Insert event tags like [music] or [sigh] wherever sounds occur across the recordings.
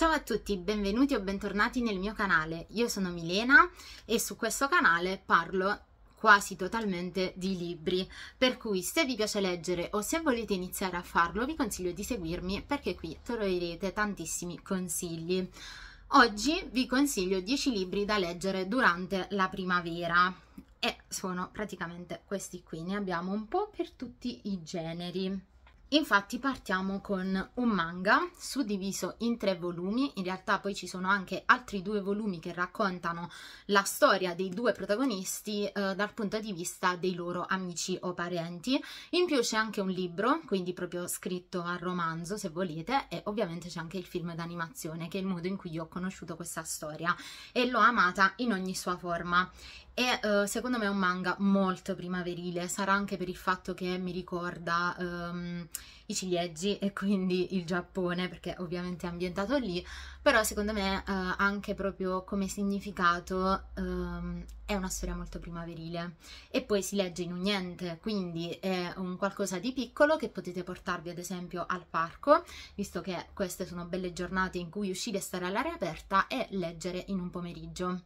Ciao a tutti, benvenuti o bentornati nel mio canale. Io sono Milena e su questo canale parlo quasi totalmente di libri, per cui se vi piace leggere o se volete iniziare a farlo vi consiglio di seguirmi perché qui troverete tantissimi consigli. Oggi vi consiglio 10 libri da leggere durante la primavera e sono praticamente questi qui, ne abbiamo un po' per tutti i generi. Infatti partiamo con un manga suddiviso in tre volumi, in realtà poi ci sono anche altri due volumi che raccontano la storia dei due protagonisti eh, dal punto di vista dei loro amici o parenti, in più c'è anche un libro, quindi proprio scritto a romanzo se volete e ovviamente c'è anche il film d'animazione che è il modo in cui io ho conosciuto questa storia e l'ho amata in ogni sua forma e uh, secondo me è un manga molto primaverile, sarà anche per il fatto che mi ricorda um, i ciliegi e quindi il Giappone perché ovviamente è ambientato lì, però secondo me eh, anche proprio come significato ehm, è una storia molto primaverile e poi si legge in un niente, quindi è un qualcosa di piccolo che potete portarvi ad esempio al parco, visto che queste sono belle giornate in cui uscire e stare all'aria aperta e leggere in un pomeriggio.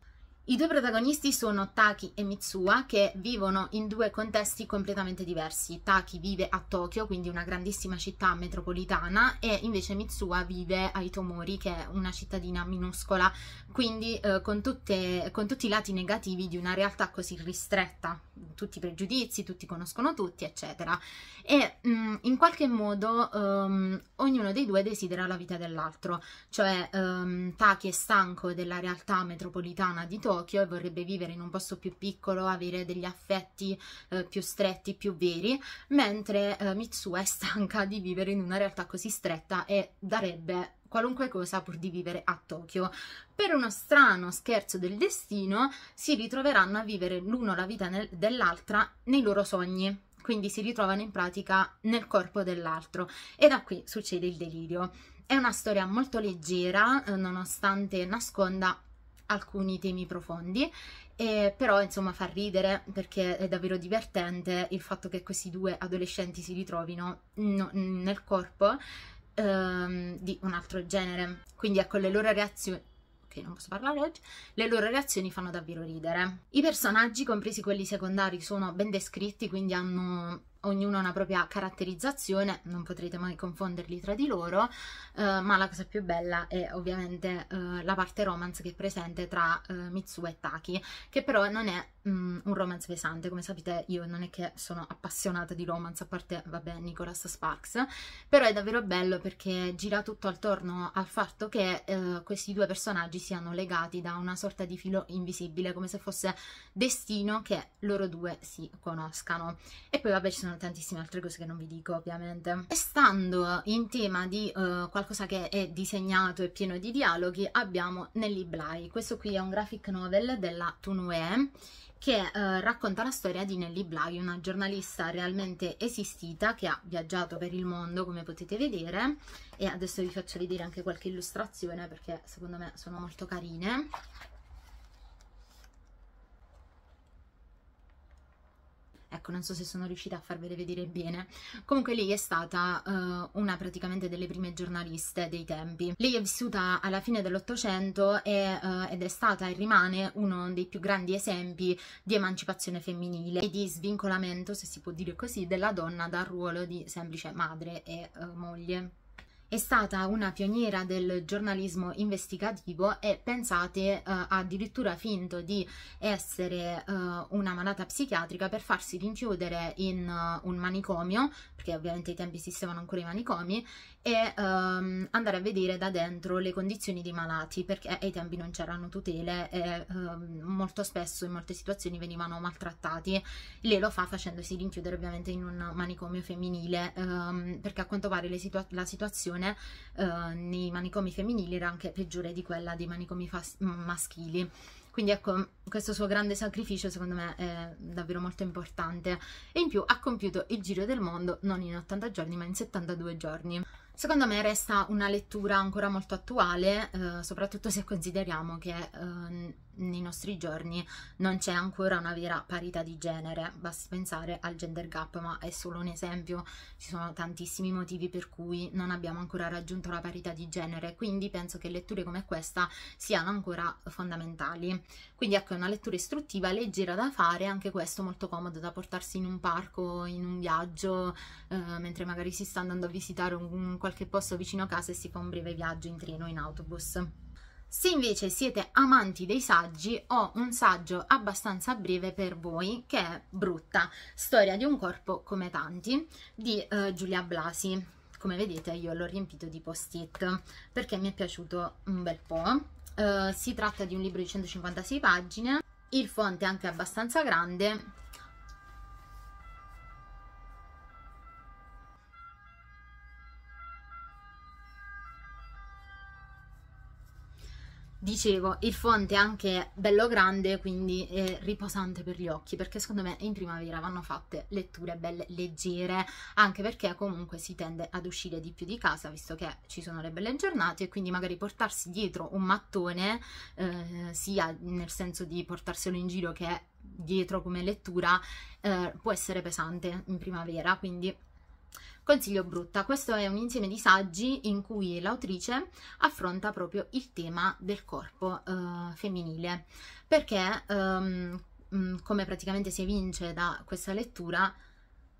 I due protagonisti sono Taki e Mitsuha che vivono in due contesti completamente diversi. Taki vive a Tokyo, quindi una grandissima città metropolitana, e invece Mitsuha vive a Itomori, che è una cittadina minuscola, quindi eh, con, tutte, con tutti i lati negativi di una realtà così ristretta, tutti i pregiudizi, tutti conoscono tutti, eccetera. E mh, mm, in qualche modo um, ognuno dei due desidera la vita dell'altro, cioè um, Taki è stanco della realtà metropolitana di Tokyo, Tokyo e vorrebbe vivere in un posto più piccolo, avere degli affetti eh, più stretti, più veri, mentre eh, Mitsuo è [laughs] stanca di vivere in una realtà così stretta e darebbe qualunque cosa pur di vivere a Tokyo. Per uno strano scherzo del destino si ritroveranno a vivere l'uno la vita dell'altra nei loro sogni, quindi si ritrovano in pratica nel corpo dell'altro e da qui succede il delirio. È una storia molto leggera, eh, nonostante nasconda alcuni temi profondi, e però insomma fa ridere perché è davvero divertente il fatto che questi due adolescenti si ritrovino no, nel corpo ehm, di un altro genere. Quindi ecco le loro reazioni Ok, non posso parlare oggi, le loro reazioni fanno davvero ridere. I personaggi, compresi quelli secondari, sono ben descritti, quindi hanno ognuno ha una propria caratterizzazione, non potrete mai confonderli tra di loro, eh, ma la cosa più bella è ovviamente eh, la parte romance che è presente tra eh, Mitsuo e Taki, che però non è mh, mm, un romance pesante, come sapete io non è che sono appassionata di romance, a parte, vabbè, Nicholas Sparks, però è davvero bello perché gira tutto attorno al fatto che eh, questi due personaggi siano legati da una sorta di filo invisibile, come se fosse destino che loro due si conoscano. E poi vabbè ci sono sono tantissime altre cose che non vi dico ovviamente. E stando in tema di uh, qualcosa che è disegnato e pieno di dialoghi, abbiamo Nelly Bly. Questo qui è un graphic novel della Tunue che eh, racconta la storia di Nelly Bly, una giornalista realmente esistita che ha viaggiato per il mondo, come potete vedere, e adesso vi faccio vedere anche qualche illustrazione perché secondo me sono molto carine. ecco non so se sono riuscita a farvele vedere bene comunque lei è stata uh, una praticamente delle prime giornaliste dei tempi lei è vissuta alla fine dell'ottocento uh, ed è stata e rimane uno dei più grandi esempi di emancipazione femminile e di svincolamento se si può dire così della donna dal ruolo di semplice madre e uh, moglie è stata una pioniera del giornalismo investigativo e pensate eh, ha eh, addirittura finto di essere eh, una malata psichiatrica per farsi rinchiudere in uh, un manicomio, perché ovviamente ai tempi esistevano ancora i manicomi, e um, andare a vedere da dentro le condizioni dei malati, perché ai tempi non c'erano tutele e um, molto spesso in molte situazioni venivano maltrattati. Lei lo fa facendosi rinchiudere ovviamente in un manicomio femminile, um, perché a quanto pare situa la situazione situazione eh, nei manicomi femminili era anche peggiore di quella dei manicomi mm, maschili. Quindi ecco, questo suo grande sacrificio secondo me è davvero molto importante. E in più ha compiuto il giro del mondo non in 80 giorni ma in 72 giorni. Secondo me resta una lettura ancora molto attuale, eh, soprattutto se consideriamo che eh, nei nostri giorni non c'è ancora una vera parità di genere, basti pensare al gender gap, ma è solo un esempio, ci sono tantissimi motivi per cui non abbiamo ancora raggiunto la parità di genere, quindi penso che letture come questa siano ancora fondamentali. Quindi ecco, è una lettura istruttiva, leggera da fare, anche questo molto comodo da portarsi in un parco, in un viaggio, eh, mentre magari si sta andando a visitare un, un qualche posto vicino a casa e si fa un breve viaggio in treno, o in autobus. Se invece siete amanti dei saggi, ho un saggio abbastanza breve per voi che è Brutta, storia di un corpo come tanti, di eh, Giulia Blasi. Come vedete io l'ho riempito di post-it perché mi è piaciuto un bel po'. Eh, si tratta di un libro di 156 pagine, il fonte è anche abbastanza grande dicevo, il fonte è anche bello grande, quindi è riposante per gli occhi, perché secondo me in primavera vanno fatte letture belle leggere, anche perché comunque si tende ad uscire di più di casa, visto che ci sono le belle giornate, e quindi magari portarsi dietro un mattone, eh, sia nel senso di portarselo in giro che dietro come lettura, eh, può essere pesante in primavera, quindi Consiglio brutta, questo è un insieme di saggi in cui l'autrice affronta proprio il tema del corpo eh, femminile, perché ehm, mm, come praticamente si evince da questa lettura,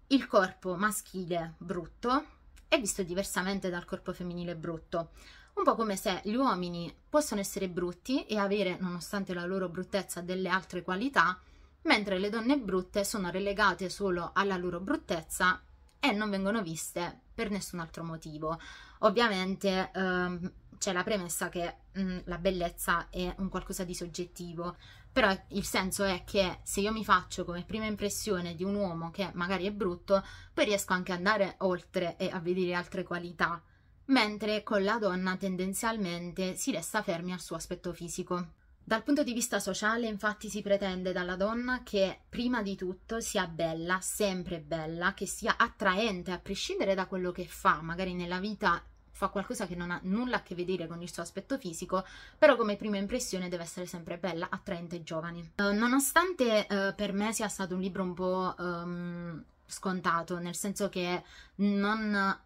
il corpo maschile brutto è visto diversamente dal corpo femminile brutto. Un po' come se gli uomini possono essere brutti e avere, nonostante la loro bruttezza, delle altre qualità, mentre le donne brutte sono relegate solo alla loro bruttezza e non vengono viste per nessun altro motivo. Ovviamente ehm, c'è la premessa che mh, mm, la bellezza è un qualcosa di soggettivo, però il senso è che se io mi faccio come prima impressione di un uomo che magari è brutto, poi riesco anche ad andare oltre e a vedere altre qualità mentre con la donna tendenzialmente si resta fermi al suo aspetto fisico. Dal punto di vista sociale, infatti, si pretende dalla donna che prima di tutto sia bella, sempre bella, che sia attraente a prescindere da quello che fa, magari nella vita fa qualcosa che non ha nulla a che vedere con il suo aspetto fisico, però come prima impressione deve essere sempre bella, attraente e giovane. Uh, nonostante uh, per me sia stato un libro un po' um, scontato, nel senso che non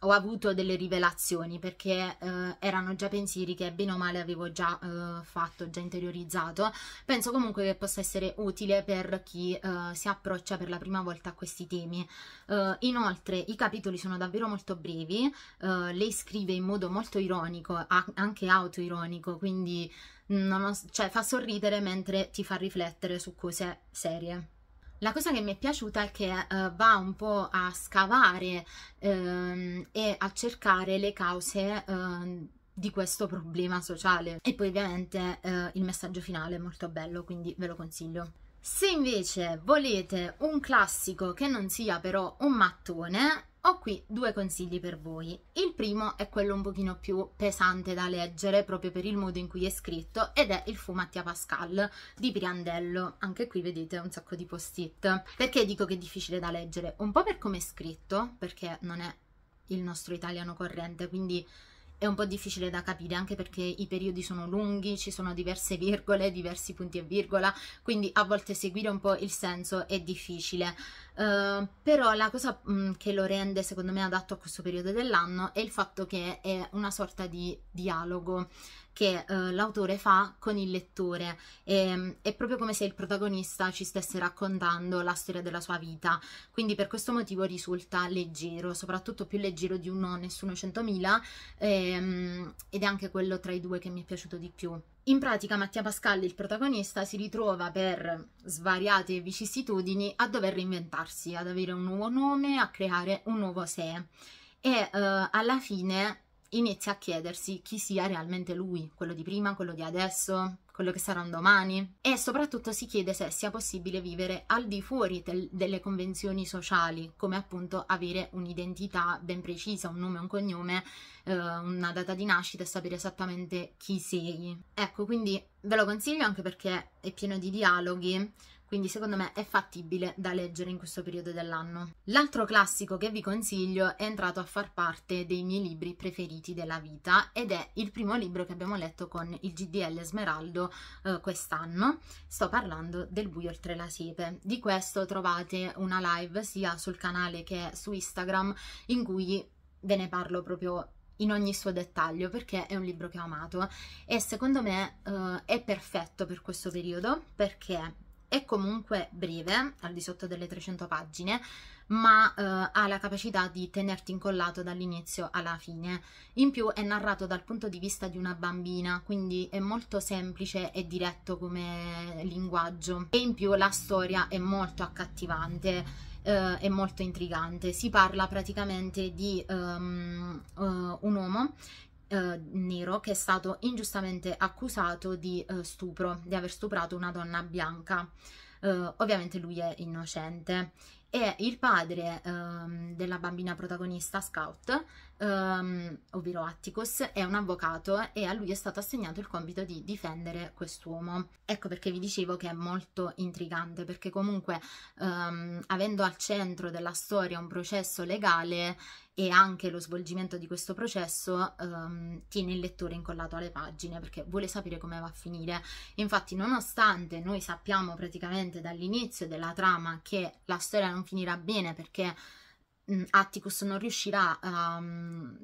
ho avuto delle rivelazioni perché eh, erano già pensieri che bene o male avevo già eh, fatto, già interiorizzato. Penso comunque che possa essere utile per chi eh, si approccia per la prima volta a questi temi. Eh, inoltre i capitoli sono davvero molto brevi, eh, lei scrive in modo molto ironico, anche autoironico, quindi ho, cioè, fa sorridere mentre ti fa riflettere su cose serie. La cosa che mi è piaciuta è che eh, va un po' a scavare ehm, e a cercare le cause ehm, di questo problema sociale. E poi ovviamente eh, il messaggio finale è molto bello, quindi ve lo consiglio. Se invece volete un classico che non sia però un mattone, ho qui due consigli per voi. Il primo è quello un pochino più pesante da leggere proprio per il modo in cui è scritto ed è il Fumatia Pascal di Pirandello. Anche qui vedete un sacco di post-it. Perché dico che è difficile da leggere? Un po' per come è scritto, perché non è il nostro italiano corrente, quindi è un po' difficile da capire anche perché i periodi sono lunghi, ci sono diverse [laughs] virgole, diversi punti e virgola, quindi a volte seguire un po' il senso è difficile. Uh, però la cosa mh, che lo rende secondo me adatto a questo periodo dell'anno è il fatto che è una sorta di dialogo che eh, l'autore fa con il lettore. E, ehm, è proprio come se il protagonista ci stesse raccontando la storia della sua vita. Quindi per questo motivo risulta leggero, soprattutto più leggero di uno Nessuno 100.000 ehm, ed è anche quello tra i due che mi è piaciuto di più. In pratica Mattia Pascal, il protagonista, si ritrova per svariate vicissitudini a dover reinventarsi, ad avere un nuovo nome, a creare un nuovo sé. E eh, alla fine inizia a chiedersi chi sia realmente lui, quello di prima, quello di adesso, quello che sarà un domani e soprattutto si chiede se sia possibile vivere al di fuori del, delle convenzioni sociali, come appunto avere un'identità ben precisa, un nome, un cognome, eh, una data di nascita e sapere esattamente chi sei. Ecco, quindi ve lo consiglio anche perché è pieno di dialoghi quindi secondo me è fattibile da leggere in questo periodo dell'anno. L'altro classico che vi consiglio è entrato a far parte dei miei libri preferiti della vita ed è il primo libro che abbiamo letto con il GDL Smeraldo eh, quest'anno. Sto parlando del buio oltre la siepe. Di questo trovate una live sia sul canale che su Instagram in cui ve ne parlo proprio in ogni suo dettaglio perché è un libro che ho amato e secondo me eh, è perfetto per questo periodo perché è comunque breve, al di sotto delle 300 pagine, ma eh, ha la capacità di tenerti incollato dall'inizio alla fine. In più è narrato dal punto di vista di una bambina, quindi è molto semplice e diretto come linguaggio. E in più la storia è molto accattivante eh, è molto intrigante. Si parla praticamente di um, uh, un uomo eh, nero che è stato ingiustamente accusato di eh, stupro, di aver stuprato una donna bianca. Eh, ovviamente lui è innocente e il padre ehm, della bambina protagonista Scout um, ovvero Atticus, è un avvocato e a lui è stato assegnato il compito di difendere quest'uomo. Ecco perché vi dicevo che è molto intrigante, perché comunque um, avendo al centro della storia un processo legale e anche lo svolgimento di questo processo um, tiene il lettore incollato alle pagine perché vuole sapere come va a finire. Infatti, nonostante noi sappiamo praticamente dall'inizio della trama che la storia non finirà bene perché Mm, Atticus non riuscirà a um,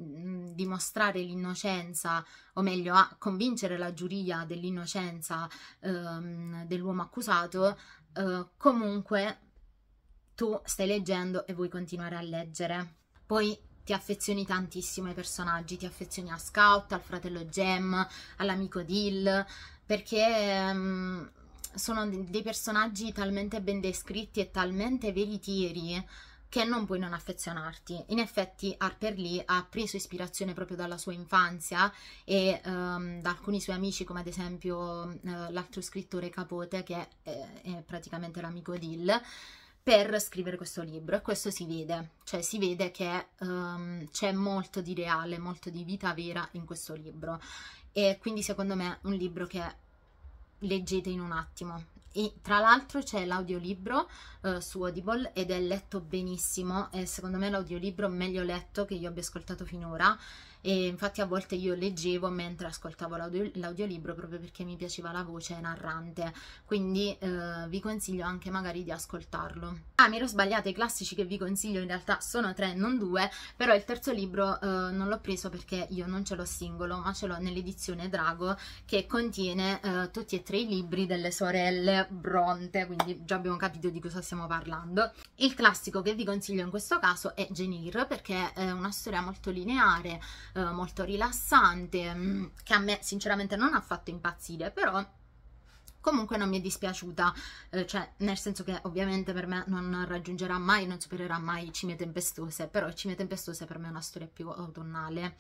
dimostrare l'innocenza, o meglio a convincere la giuria dell'innocenza um, dell'uomo accusato, uh, comunque tu stai leggendo e vuoi continuare a leggere. Poi ti affezioni tantissimo ai personaggi, ti affezioni a Scout, al fratello Gem, all'amico Dill, perché... Um, sono dei personaggi talmente ben descritti e talmente veritieri che non puoi non affezionarti. In effetti Harper Lee ha preso ispirazione proprio dalla sua infanzia e um, da alcuni suoi amici come ad esempio uh, l'altro scrittore Capote che è, eh, è praticamente l'amico Dill per scrivere questo libro e questo si vede, cioè si vede che um, c'è molto di reale, molto di vita vera in questo libro e quindi secondo me è un libro che leggete in un attimo, e tra l'altro c'è l'audiolibro eh, su Audible ed è letto benissimo è secondo me l'audiolibro meglio letto che io abbia ascoltato finora e infatti a volte io leggevo mentre ascoltavo l'audio, l'audiolibro proprio perché mi piaceva la voce narrante, quindi eh, vi consiglio anche magari di ascoltarlo. Ah, mi ero sbagliata, i classici che vi consiglio in realtà sono tre, non due, però il terzo libro eh, non l'ho preso perché io non ce l'ho singolo, ma ce l'ho nell'edizione Drago che contiene eh, tutti e tre i libri delle sorelle Bronte, quindi già abbiamo capito di cosa stiamo parlando. Il classico che vi consiglio in questo caso è Genir perché è una storia molto lineare, eh, molto rilassante, mm, che a me sinceramente non ha fatto impazzire, però comunque non mi è dispiaciuta, eh, cioè nel senso che ovviamente per me non raggiungerà mai, non supererà mai Cime Tempestose, però Cime Tempestose per me è una storia più autunnale,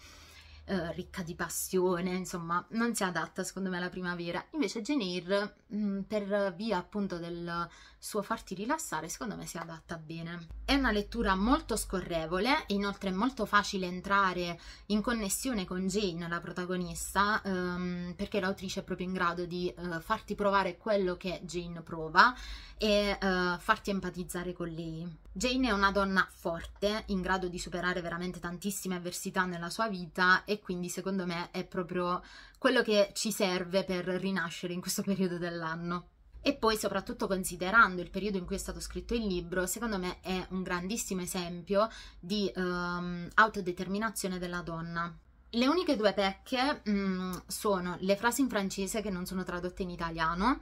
eh, ricca di passione, insomma non si adatta secondo me alla primavera, invece Jane Eyre mm, per via appunto del suo farti rilassare secondo me si adatta bene. È una lettura molto scorrevole, inoltre è molto facile entrare in connessione con Jane, la protagonista, ehm, perché l'autrice è proprio in grado di eh, farti provare quello che Jane prova e eh, farti empatizzare con lei. Jane è una donna forte, in grado di superare veramente tantissime avversità nella sua vita e quindi secondo me è proprio quello che ci serve per rinascere in questo periodo dell'anno. E poi, soprattutto considerando il periodo in cui è stato scritto il libro, secondo me è un grandissimo esempio di ehm, autodeterminazione della donna. Le uniche due pecche mh, mm, sono le frasi in francese che non sono tradotte in italiano,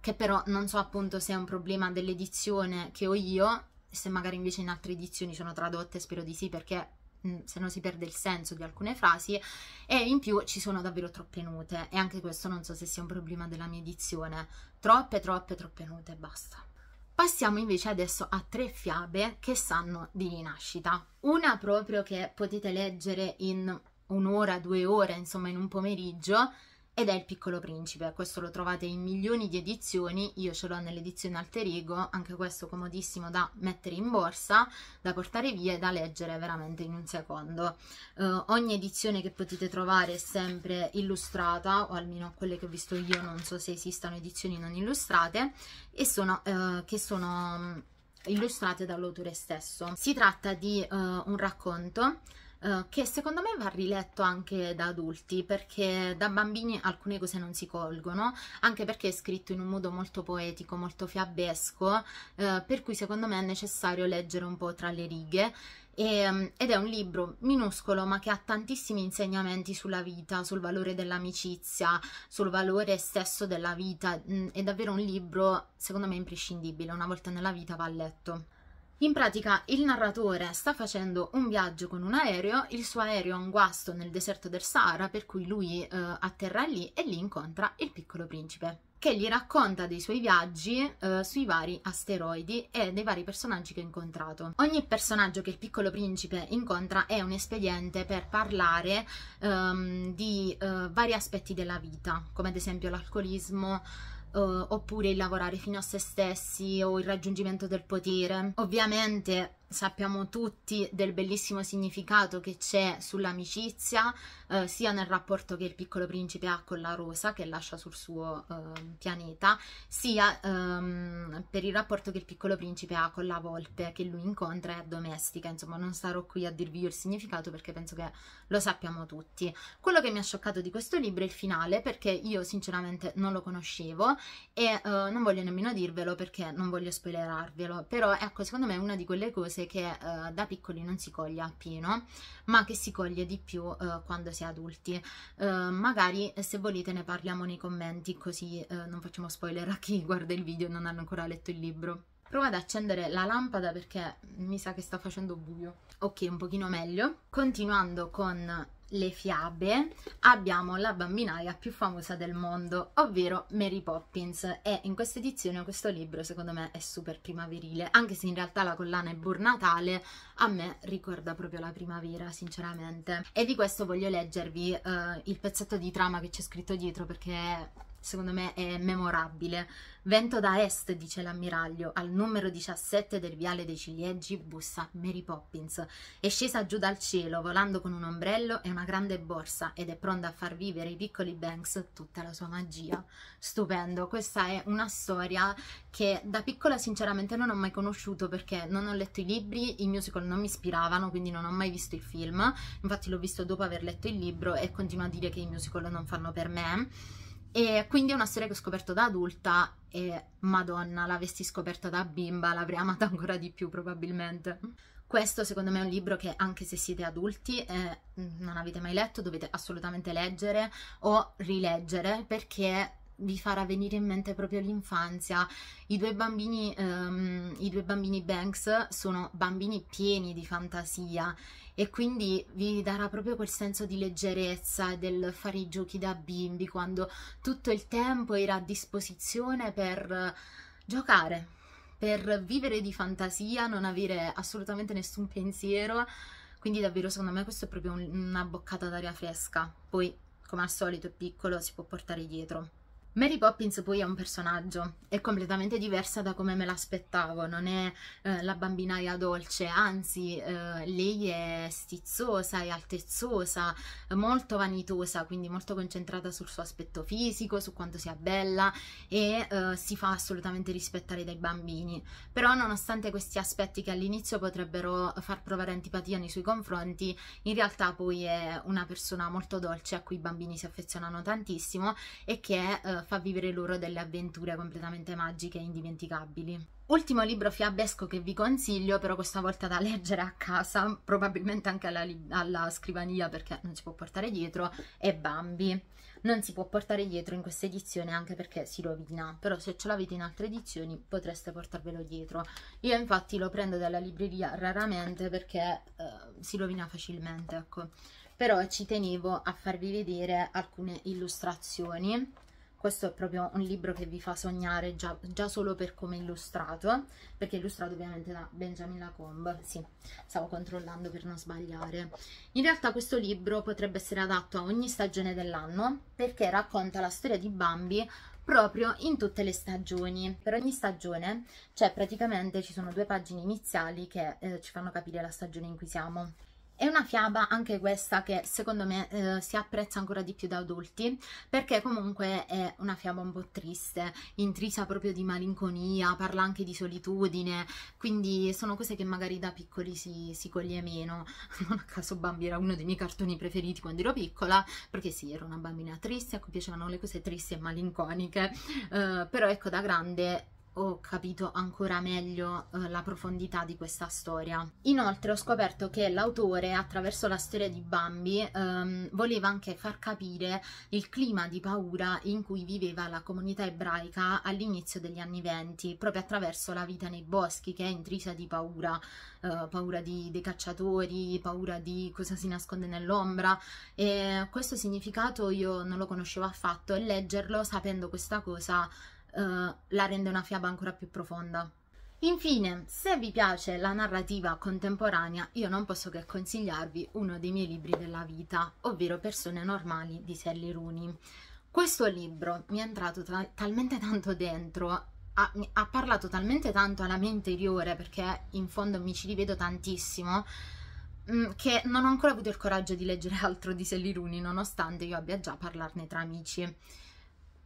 che però non so appunto se è un problema dell'edizione che ho io, se magari invece in altre edizioni sono tradotte, spero di sì, perché Mm, se no si perde il senso di alcune frasi e in più ci sono davvero troppe note e anche questo non so se sia un problema della mia edizione troppe troppe troppe note e basta passiamo invece adesso a tre fiabe che sanno di rinascita una proprio che potete leggere in un'ora due ore insomma in un pomeriggio ed è Il piccolo principe, questo lo trovate in milioni di edizioni, io ce l'ho nell'edizione Alterigo, anche questo comodissimo da mettere in borsa, da portare via e da leggere veramente in un secondo. Uh, ogni edizione che potete trovare è sempre illustrata, o almeno quelle che ho visto io, non so se esistano edizioni non illustrate, e sono, uh, che sono mm, illustrate dall'autore stesso. Si tratta di uh, un racconto eh, che secondo me va riletto anche da adulti perché da bambini alcune cose non si colgono, anche perché è scritto in un modo molto poetico, molto fiabesco, eh, per cui secondo me è necessario leggere un po' tra le righe mm, ed è un libro minuscolo ma che ha tantissimi insegnamenti sulla vita, sul valore dell'amicizia, sul valore stesso della vita, mm, è davvero un libro secondo me imprescindibile, una volta nella vita va letto. In pratica il narratore sta facendo un viaggio con un aereo, il suo aereo ha un guasto nel deserto del Sahara per cui lui eh, atterra lì e lì incontra il piccolo principe che gli racconta dei suoi viaggi eh, sui vari asteroidi e dei vari personaggi che ha incontrato. Ogni personaggio che il piccolo principe incontra è un espediente per parlare ehm, di eh, vari aspetti della vita, come ad esempio l'alcolismo, eh, oppure il lavorare fino a se stessi o il raggiungimento del potere. Ovviamente sappiamo tutti del bellissimo significato che c'è sull'amicizia, eh, sia nel rapporto che il piccolo principe ha con la rosa che lascia sul suo eh, pianeta, sia ehm, per il rapporto che il piccolo principe ha con la volpe che lui incontra e addomestica. Insomma, non starò qui a dirvi io il significato perché penso che lo sappiamo tutti. Quello che mi ha scioccato di questo libro è il finale perché io sinceramente non lo conoscevo e eh, non voglio nemmeno dirvelo perché non voglio spoilerarvelo, però ecco, secondo me è una di quelle cose dose che eh, da piccoli non si coglie appieno, ma che si coglie di più eh, quando si è adulti. Eh, magari se volete ne parliamo nei commenti così eh, non facciamo spoiler a chi guarda il video e non hanno ancora letto il libro. Provo ad accendere la lampada perché mi sa che sta facendo buio. Ok, un pochino meglio. Continuando con le fiabe abbiamo la bambinaia più famosa del mondo, ovvero Mary Poppins e in questa edizione questo libro secondo me è super primaverile, anche se in realtà la collana è Bur Natale, a me ricorda proprio la primavera sinceramente. E di questo voglio leggervi uh, il pezzetto di trama che c'è scritto dietro perché secondo me è memorabile. Vento da est, dice l'ammiraglio, al numero 17 del viale dei ciliegi bussa Mary Poppins. È scesa giù dal cielo, volando con un ombrello e una grande borsa ed è pronta a far vivere i piccoli Banks tutta la sua magia. Stupendo, questa è una storia che da piccola sinceramente non ho mai conosciuto perché non ho letto i libri, i musical non mi ispiravano, quindi non ho mai visto il film. Infatti l'ho visto dopo aver letto il libro e continuo a dire che i musical non fanno per me e quindi è una storia che ho scoperto da adulta e madonna, l'avessi scoperta da bimba l'avrei amata ancora di più probabilmente. Questo secondo me è un libro che anche se siete adulti e non avete mai letto dovete assolutamente leggere o rileggere perché vi farà venire in mente proprio l'infanzia. I due bambini, um, i due bambini Banks sono bambini pieni di fantasia e quindi vi darà proprio quel senso di leggerezza del fare i giochi da bimbi quando tutto il tempo era a disposizione per giocare, per vivere di fantasia, non avere assolutamente nessun pensiero. Quindi davvero secondo me questo è proprio un, una boccata d'aria fresca. Poi come al solito è piccolo, si può portare dietro. Mary Poppins poi è un personaggio, è completamente diversa da come me l'aspettavo, non è eh, la bambinaia dolce, anzi eh, lei è stizzosa, è altezzosa, molto vanitosa, quindi molto concentrata sul suo aspetto fisico, su quanto sia bella e eh, si fa assolutamente rispettare dai bambini. Però nonostante questi aspetti che all'inizio potrebbero far provare antipatia nei suoi confronti, in realtà poi è una persona molto dolce a cui i bambini si affezionano tantissimo e che eh, fa vivere loro delle avventure completamente magiche e indimenticabili. Ultimo libro fiabesco che vi consiglio, però questa volta da leggere a casa, probabilmente anche alla, alla, scrivania perché non si può portare dietro, è Bambi. Non si può portare dietro in questa edizione anche perché si rovina, però se ce l'avete in altre edizioni potreste portarvelo dietro. Io infatti lo prendo dalla libreria raramente perché eh, si rovina facilmente, ecco. Però ci tenevo a farvi vedere alcune illustrazioni questo è proprio un libro che vi fa sognare già, già solo per come illustrato, perché è illustrato ovviamente da Benjamin Lacombe, sì, stavo controllando per non sbagliare. In realtà questo libro potrebbe essere adatto a ogni stagione dell'anno, perché racconta la storia di Bambi proprio in tutte le stagioni. Per ogni stagione, cioè praticamente ci sono due pagine iniziali che eh, ci fanno capire la stagione in cui siamo. È una fiaba anche questa che secondo me eh, si apprezza ancora di più da adulti perché comunque è una fiaba un po' triste, intrisa proprio di malinconia, parla anche di solitudine, quindi sono cose che magari da piccoli si, si coglie meno. [laughs] Non a caso Bambi era uno dei miei cartoni preferiti quando ero piccola perché sì, ero una bambina triste, a cui piacevano le cose tristi e malinconiche, eh, però ecco da grande ho capito ancora meglio eh, la profondità di questa storia. Inoltre ho scoperto che l'autore attraverso la storia di Bambi ehm, voleva anche far capire il clima di paura in cui viveva la comunità ebraica all'inizio degli anni venti, proprio attraverso la vita nei boschi che è intrisa di paura, eh, paura di, dei cacciatori, paura di cosa si nasconde nell'ombra e questo significato io non lo conoscevo affatto e leggerlo sapendo questa cosa eh, la rende una fiaba ancora più profonda. Infine, se vi piace la narrativa contemporanea, io non posso che consigliarvi uno dei miei libri della vita, ovvero Persone normali di Sally Rooney. Questo libro mi è entrato tra- talmente tanto dentro, ha, ha parlato talmente tanto alla mia interiore, perché in fondo mi ci rivedo tantissimo, mm, che non ho ancora avuto il coraggio di leggere altro di Sally Rooney, nonostante io abbia già a parlarne tra amici.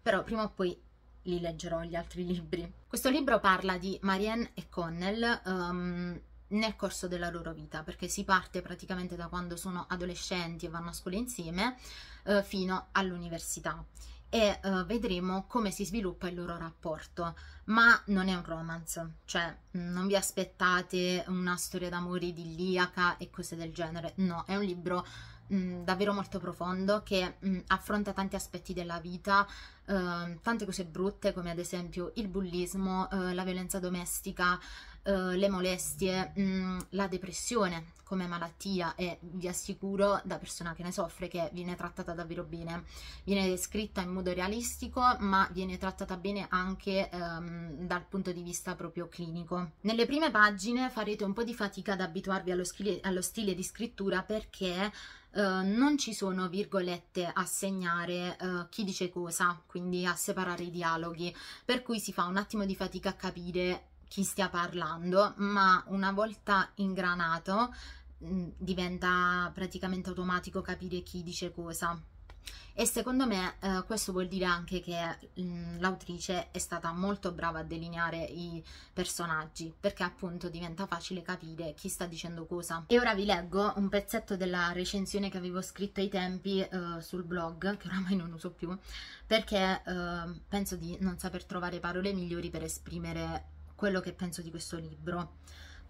Però prima o poi li leggerò gli altri [laughs] libri. Questo libro parla di Marianne e Connell um, nel corso della loro vita, perché si parte praticamente da quando sono adolescenti e vanno a scuola insieme uh, fino all'università e uh, vedremo come si sviluppa il loro rapporto, ma non è un romance, cioè non vi aspettate una storia d'amore idilliaca e cose del genere, no, è un libro Mm, davvero molto profondo che mh, mm, affronta tanti aspetti della vita, eh, tante cose brutte come ad esempio il bullismo, eh, la violenza domestica, eh, le molestie, mh, mm, la depressione come malattia e vi assicuro da persona che ne soffre che viene trattata davvero bene, viene descritta in modo realistico ma viene trattata bene anche ehm, dal punto di vista proprio clinico. Nelle prime pagine farete un po' di fatica ad abituarvi allo, allo stile di scrittura perché eh, non ci sono virgolette a segnare uh, chi dice cosa, quindi a separare i dialoghi, per cui si fa un attimo di fatica a capire chi stia parlando, ma una volta ingranato mh, mm, diventa praticamente automatico capire chi dice cosa e secondo me eh, questo vuol dire anche che mm, l'autrice è stata molto brava a delineare i personaggi perché appunto diventa facile capire chi sta dicendo cosa e ora vi leggo un pezzetto della recensione che avevo scritto ai tempi eh, sul blog che oramai non uso più perché eh, penso di non saper trovare parole migliori per esprimere quello che penso di questo libro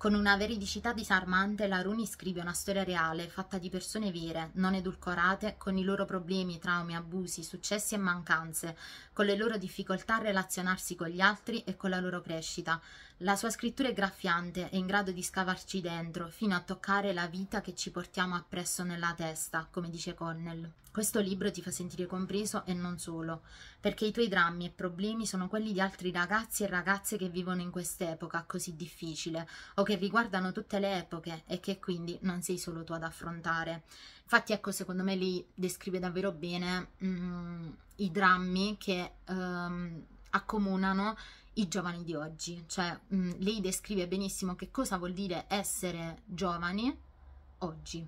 con una veridicità disarmante, la Runi scrive una storia reale, fatta di persone vere, non edulcorate, con i loro problemi, traumi, abusi, successi e mancanze, con le loro difficoltà a relazionarsi con gli altri e con la loro crescita, la sua scrittura è graffiante, è in grado di scavarci dentro, fino a toccare la vita che ci portiamo appresso nella testa, come dice Connell. Questo libro ti fa sentire compreso e non solo, perché i tuoi drammi e problemi sono quelli di altri ragazzi e ragazze che vivono in quest'epoca così difficile o che riguardano tutte le epoche e che quindi non sei solo tu ad affrontare. Infatti ecco, secondo me lì descrive davvero bene mm, i drammi che um, accomunano i giovani di oggi, cioè mh, mm, lei descrive benissimo che cosa vuol dire essere giovani oggi.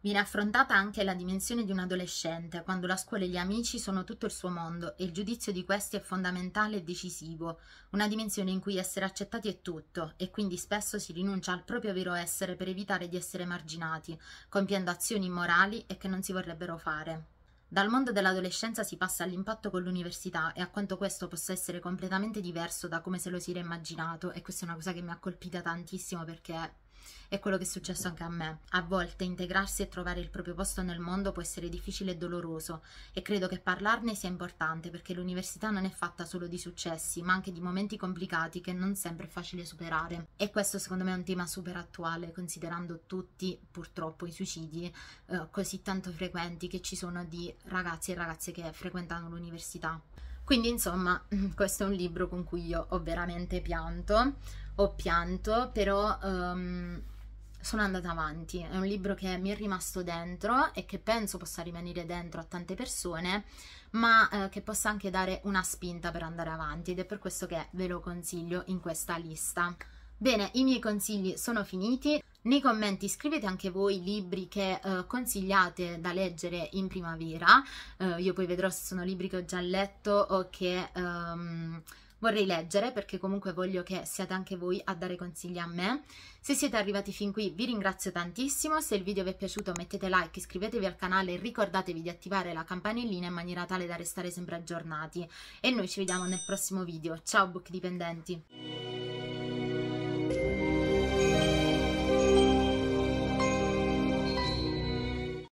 Viene affrontata anche la dimensione di un adolescente, quando la scuola e gli amici sono tutto il suo mondo e il giudizio di questi è fondamentale e decisivo, una dimensione in cui essere accettati è tutto e quindi spesso si rinuncia al proprio vero essere per evitare di essere marginati, compiendo azioni immorali e che non si vorrebbero fare. Dal mondo dell'adolescenza si passa all'impatto con l'università e a quanto questo possa essere completamente diverso da come se lo si era immaginato e questa è una cosa che mi ha colpita tantissimo perché è quello che è successo anche a me. A volte integrarsi e trovare il proprio posto nel mondo può essere difficile e doloroso e credo che parlarne sia importante perché l'università non è fatta solo di successi ma anche di momenti complicati che non sempre è facile superare. E questo secondo me è un tema super attuale considerando tutti purtroppo i suicidi eh, così tanto frequenti che ci sono di ragazzi e ragazze che frequentano l'università. Quindi insomma [clears throat] questo è un libro con cui io ho veramente pianto, ho pianto, però um, sono andata avanti, è un libro che mi è rimasto dentro e che penso possa rimanere dentro a tante persone, ma eh, che possa anche dare una spinta per andare avanti ed è per questo che ve lo consiglio in questa lista. Bene, i miei consigli sono finiti, nei commenti scrivete anche voi libri che eh, consigliate da leggere in primavera, eh, io poi vedrò se sono libri che ho già letto o che ehm, vorrei leggere perché comunque voglio che siate anche voi a dare consigli a me. Se siete arrivati fin qui vi ringrazio tantissimo, se il video vi è piaciuto mettete like, iscrivetevi al canale e ricordatevi di attivare la campanellina in maniera tale da restare sempre aggiornati. E noi ci vediamo nel prossimo video, ciao book dipendenti!